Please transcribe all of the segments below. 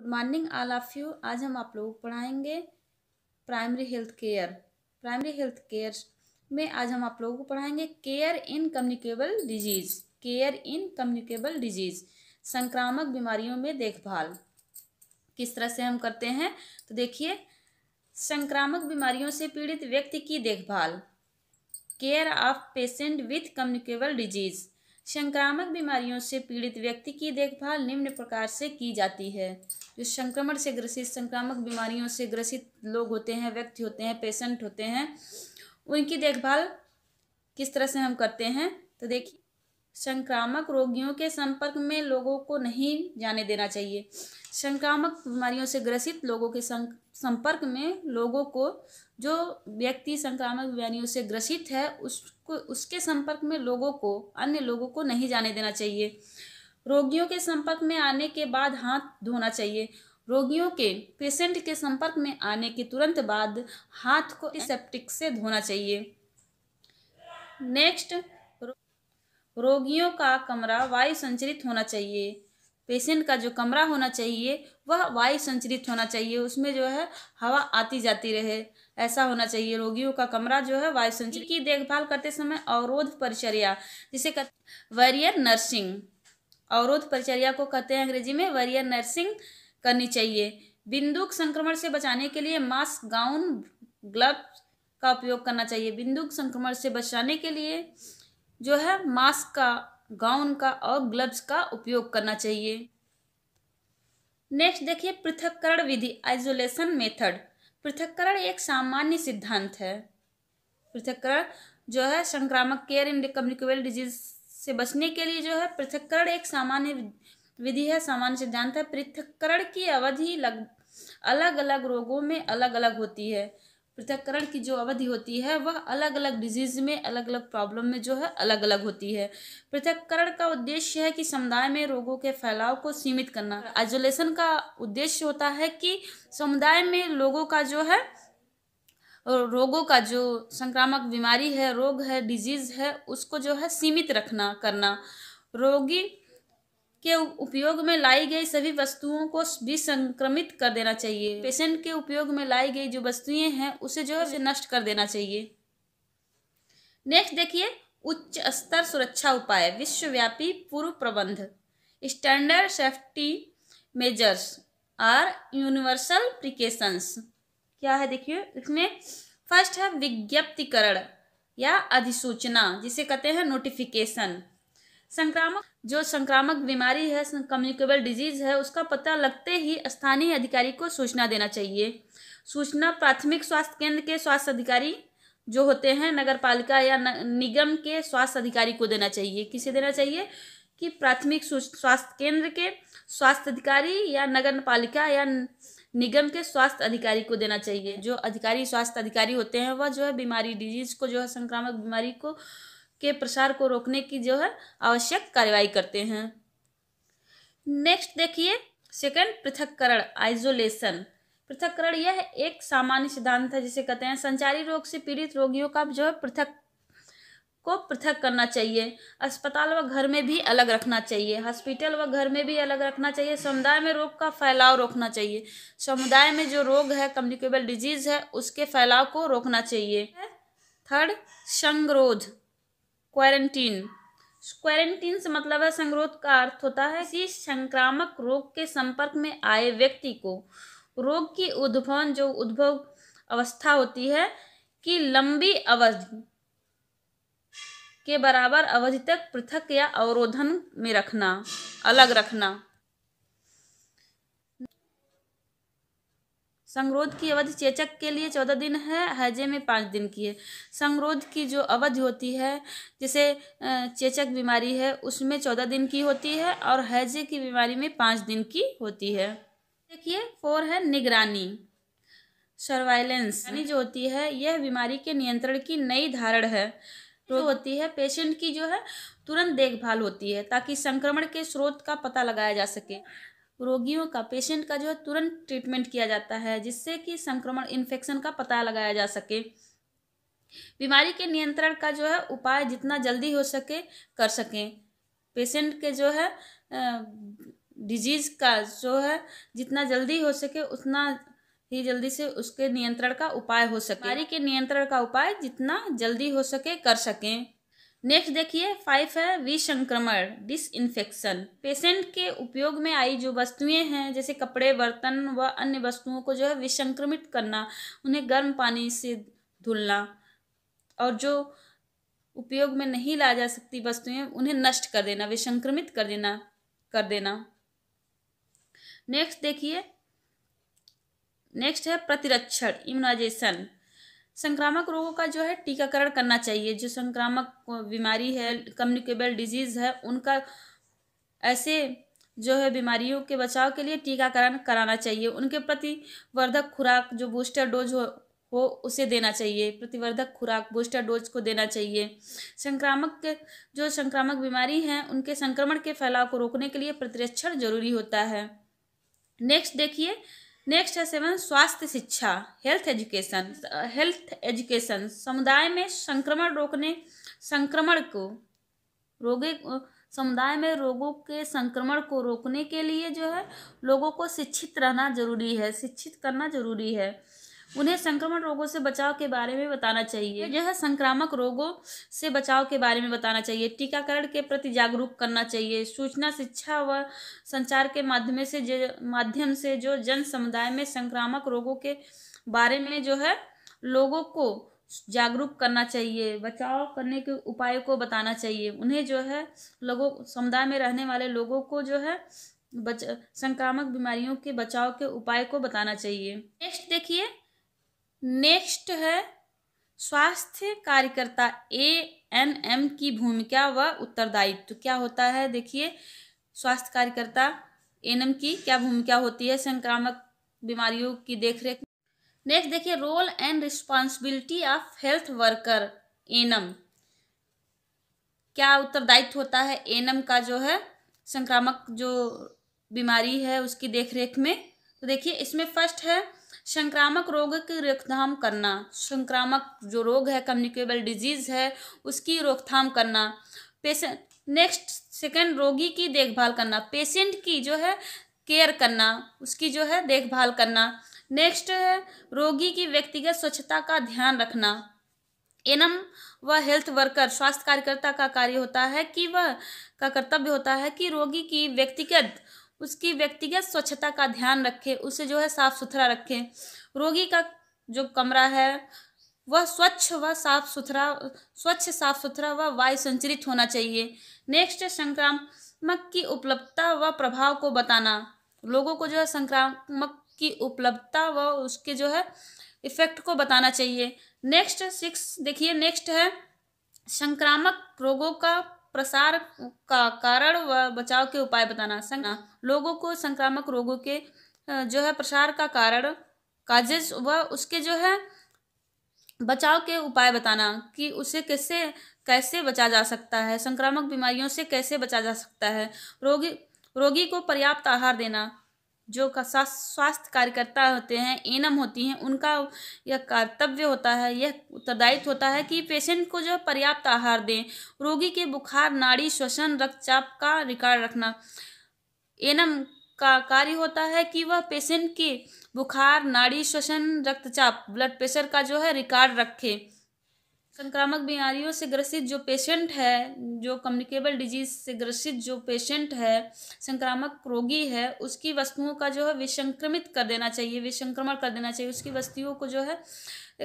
good morning all of you आज हम आप लोगों को पढ़ाएंगे primary health care primary health care में आज हम आप लोगों को पढ़ाएंगे care in communicable disease care in communicable disease संक्रामक बीमारियों में देखभाल किस तरह से हम करते हैं तो देखिए संक्रामक बीमारियों से पीड़ित व्यक्ति की देखभाल care of patient with communicable disease संक्रामक बीमारियों से पीड़ित व्यक्ति की देखभाल निम्न प्रकार से की जाती है जो संक्रमण से ग्रसित संक्रामक बीमारियों से ग्रसित लोग होते हैं व्यक्ति होते हैं पेशेंट होते हैं उनकी देखभाल किस तरह से हम करते हैं तो देखिए संक्रामक रोगियों के संपर्क में लोगों को नहीं जाने देना चाहिए संक्रामक बीमारियों से ग्रसित लोगों के संपर्क में लोगों को जो व्यक्ति संक्रामक बीमारियों से ग्रसित है उसको उसके संपर्क में लोगों को अन्य लोगों को नहीं जाने देना चाहिए रोगियों के संपर्क में आने के बाद हाथ धोना चाहिए रोगियों के पेशेंट के संपर्क में आने के तुरंत बाद हाथ को एसेप्टिक से धोना चाहिए नेक्स्ट रोगियों का कमरा वायु संचरित होना चाहिए पेशेंट का जो कमरा होना चाहिए वह वायु संचरित होना चाहिए उसमें जो है हवा आती जाती रहे ऐसा होना चाहिए रोगियों का कमरा जो है वायु संचरित की देखभाल करते समय अवरोध परिचर्या जिसे कहते वरियर नर्सिंग अवरोध परिचर्या को कहते हैं अंग्रेजी में वरियर नर्सिंग करनी चाहिए बिंदुक संक्रमण से बचाने के लिए मास्क गाउन ग्लव्स का उपयोग करना चाहिए बिंदुक संक्रमण से बचाने के लिए जो है मास्क का गाउन का और ग्लव्स का उपयोग करना चाहिए नेक्स्ट देखिए पृथककरण विधि आइसोलेशन मेथड पृथककरण एक सामान्य सिद्धांत है पृथककरण जो है संक्रामक केयर इन कम्युनिकेबल डिजीज से बचने के लिए जो है पृथककरण एक सामान्य विधि है सामान्य सिद्धांत है पृथककरण की अवधि लग अलग अलग रोगों में अलग अलग होती है पृथककरण की जो अवधि होती है वह अलग अलग डिजीज में अलग अलग प्रॉब्लम में जो है अलग अलग होती है पृथककरण का उद्देश्य है कि समुदाय में रोगों के फैलाव को सीमित करना आइसोलेशन का उद्देश्य होता है कि समुदाय में लोगों का जो है रोगों का जो संक्रामक बीमारी है रोग है डिजीज है उसको जो है सीमित रखना करना रोगी के उपयोग में लाई गई सभी वस्तुओं को भी संक्रमित कर देना चाहिए पेशेंट के उपयोग में लाई गई जो वस्तुएं हैं उसे जो है नष्ट कर देना चाहिए नेक्स्ट देखिए उच्च स्तर सुरक्षा उपाय विश्वव्यापी पूर्व प्रबंध standard safety measures or universal precautions क्या है देखिए इसमें फर्स्ट है विज्ञप्तिकरण या अधिसूचना जिसे कहते हैं नोटिफिकेशन संक्रामक जो संक्रामक बीमारी है कम्युनिकेबल डिजीज है उसका पता लगते ही स्थानीय अधिकारी को सूचना देना चाहिए सूचना प्राथमिक स्वास्थ्य केंद्र के स्वास्थ्य अधिकारी जो होते हैं नगर पालिका या निगम के स्वास्थ्य अधिकारी को देना चाहिए किसे देना चाहिए कि प्राथमिक स्वास्थ्य केंद्र के स्वास्थ्य अधिकारी या नगर पालिका या निगम के स्वास्थ्य अधिकारी को देना चाहिए जो अधिकारी स्वास्थ्य अधिकारी होते हैं वह जो है बीमारी डिजीज को जो है संक्रामक बीमारी को के प्रसार को रोकने की जो है आवश्यक कार्रवाई करते हैं नेक्स्ट देखिए सेकंड पृथककरण आइसोलेशन पृथककरण यह एक सामान्य सिद्धांत है जिसे कहते हैं संचारी रोग से पीड़ित रोगियों का जो है पृथक को पृथक करना चाहिए अस्पताल व घर में भी अलग रखना चाहिए हॉस्पिटल व घर में भी अलग रखना चाहिए समुदाय में रोग का फैलाव रोकना चाहिए समुदाय में जो रोग है कम्युनिकेबल डिजीज है उसके फैलाव को रोकना चाहिए थर्ड संगरोध क्वारंटीन क्वारंटीन से मतलब है संगरोध का अर्थ होता है किसी संक्रामक रोग के संपर्क में आए व्यक्ति को रोग की उद्भवन जो उद्भव अवस्था होती है कि लंबी अवधि के बराबर अवधि तक पृथक या अवरोधन में रखना अलग रखना संगरोध की अवधि चेचक के लिए चौदह दिन है हैजे में पाँच दिन की है संगरोध की जो अवधि होती है जैसे चेचक बीमारी है उसमें चौदह दिन की होती है और हैजे की बीमारी में पाँच दिन की होती है देखिए फोर है निगरानी सर्वाइलेंस यानी जो होती है यह बीमारी के नियंत्रण की नई धारण है जो होती है पेशेंट की जो है तुरंत देखभाल होती है ताकि संक्रमण के स्रोत का पता लगाया जा सके रोगियों का पेशेंट का जो है तुरंत ट्रीटमेंट किया जाता है जिससे कि संक्रमण इन्फेक्शन का पता लगाया जा सके बीमारी के नियंत्रण का जो है उपाय जितना जल्दी हो सके कर सकें पेशेंट के जो है डिजीज का जो है जितना जल्दी हो सके उतना ही जल्दी से उसके नियंत्रण का उपाय हो सके बीमारी के नियंत्रण का उपाय जितना जल्दी हो सके कर सकें नेक्स्ट देखिए फाइव है विसंक्रमण इन्फेक्शन पेशेंट के उपयोग में आई जो वस्तुएं हैं जैसे कपड़े बर्तन व अन्य वस्तुओं को जो है विसंक्रमित करना उन्हें गर्म पानी से धुलना और जो उपयोग में नहीं ला जा सकती वस्तुएं उन्हें नष्ट कर देना विसंक्रमित कर देना कर देना नेक्स्ट देखिए नेक्स्ट है प्रतिरक्षण इम्यूनाइजेशन संक्रामक रोगों का जो है टीकाकरण करना चाहिए जो संक्रामक बीमारी है कम्युनिकेबल डिजीज़ है उनका ऐसे जो है बीमारियों के बचाव के लिए टीकाकरण कराना चाहिए उनके प्रतिवर्धक खुराक जो बूस्टर डोज हो हो उसे देना चाहिए प्रतिवर्धक खुराक बूस्टर डोज को देना चाहिए संक्रामक जो संक्रामक बीमारी हैं उनके संक्रमण के फैलाव को रोकने के लिए प्रतिरक्षण जरूरी होता है नेक्स्ट देखिए नेक्स्ट है सेवन स्वास्थ्य शिक्षा हेल्थ एजुकेशन हेल्थ एजुकेशन समुदाय में संक्रमण रोकने संक्रमण को रोगे समुदाय में रोगों के संक्रमण को रोकने के लिए जो है लोगों को शिक्षित रहना जरूरी है शिक्षित करना जरूरी है उन्हें संक्रमण रोगों से बचाव के बारे में बताना चाहिए यह संक्रामक रोगों से बचाव के बारे में बताना चाहिए टीकाकरण के प्रति जागरूक करना चाहिए सूचना शिक्षा व संचार के माध्यम से माध्यम से जो जन समुदाय में संक्रामक रोगों के बारे में जो है लोगों को जागरूक करना चाहिए बचाव करने के उपाय को बताना चाहिए उन्हें जो है लोगों समुदाय में रहने वाले लोगों को जो है बच संक्रामक बीमारियों के बचाव के उपाय को बताना चाहिए नेक्स्ट देखिए नेक्स्ट है स्वास्थ्य कार्यकर्ता ए एन एम की भूमिका व उत्तरदायित्व क्या होता है देखिए स्वास्थ्य कार्यकर्ता एन एम की क्या भूमिका होती है संक्रामक बीमारियों की देखरेख नेक्स्ट देखिए role and responsibility of health worker ANM क्या उत्तरदायित्व होता है एनम का जो है संक्रामक जो बीमारी है उसकी देखरेख में तो देखिए इसमें फर्स्ट है संक्रामक रोग की रोकथाम करना संक्रामक जो रोग है कम्युनिकेबल डिजीज़ है उसकी रोकथाम करना पेशेंट नेक्स्ट सेकेंड रोगी की देखभाल करना पेशेंट की जो है केयर करना उसकी जो है देखभाल करना नेक्स्ट है रोगी की व्यक्तिगत स्वच्छता का ध्यान रखना एनम व हेल्थ वर्कर स्वास्थ्य कार्यकर्ता का कार्य होता है कि वह का कर्तव्य होता है कि रोगी की व्यक्तिगत उसकी व्यक्तिगत स्वच्छता का ध्यान रखें उसे जो है साफ़ सुथरा रखें रोगी का जो कमरा है वह स्वच्छ व साफ सुथरा स्वच्छ साफ सुथरा व वायु संचरित होना चाहिए नेक्स्ट संक्रामक की उपलब्धता व प्रभाव को बताना लोगों को जो है संक्रामक की उपलब्धता व उसके जो है इफेक्ट को बताना चाहिए नेक्स्ट सिक्स देखिए नेक्स्ट है संक्रामक रोगों का प्रसार का कारण व बचाव के उपाय बताना संज्ञा लोगों को संक्रामक रोगों के जो है प्रसार का कारण काजेज व उसके जो है बचाव के उपाय बताना कि उसे कैसे कैसे बचा जा सकता है संक्रामक बीमारियों से कैसे बचा जा सकता है रोगी रोगी को पर्याप्त आहार देना जो का स्वास्थ्य कार्यकर्ता होते हैं एनम होती हैं उनका यह कर्तव्य होता है यह उत्तरदायित्व होता है कि पेशेंट को जो पर्याप्त आहार दें रोगी के बुखार नाड़ी श्वसन रक्तचाप का रिकॉर्ड रखना एनम का कार्य होता है कि वह पेशेंट के बुखार नाड़ी श्वसन रक्तचाप ब्लड प्रेशर का जो है रिकॉर्ड रखे संक्रामक बीमारियों से ग्रसित जो पेशेंट है जो कम्युनिकेबल डिजीज से ग्रसित जो पेशेंट है संक्रामक रोगी है उसकी वस्तुओं का जो है विसंक्रमित कर देना चाहिए विसंक्रमण कर देना चाहिए उसकी वस्तुओं को जो है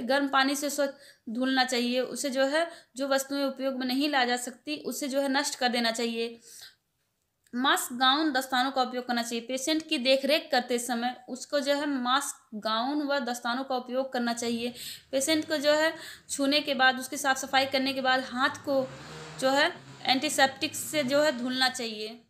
गर्म पानी से स्वच्छ धुलना चाहिए उसे जो है जो वस्तुएं उपयोग में नहीं ला जा सकती उसे जो है नष्ट कर देना चाहिए मास्क गाउन दस्तानों का उपयोग करना चाहिए पेशेंट की देखरेख करते समय उसको जो है मास्क गाउन व दस्तानों का उपयोग करना चाहिए पेशेंट को जो है छूने के बाद उसकी साफ़ सफाई करने के बाद हाथ को जो है एंटीसेप्टिक से जो है धुलना चाहिए